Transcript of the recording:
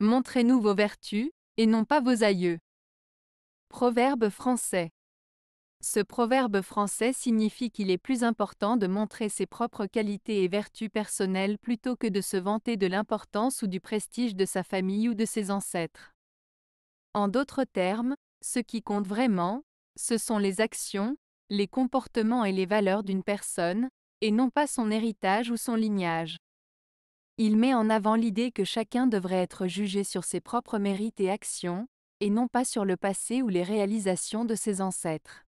Montrez-nous vos vertus, et non pas vos aïeux. Proverbe français. Ce proverbe français signifie qu'il est plus important de montrer ses propres qualités et vertus personnelles plutôt que de se vanter de l'importance ou du prestige de sa famille ou de ses ancêtres. En d'autres termes, ce qui compte vraiment, ce sont les actions, les comportements et les valeurs d'une personne, et non pas son héritage ou son lignage. Il met en avant l'idée que chacun devrait être jugé sur ses propres mérites et actions, et non pas sur le passé ou les réalisations de ses ancêtres.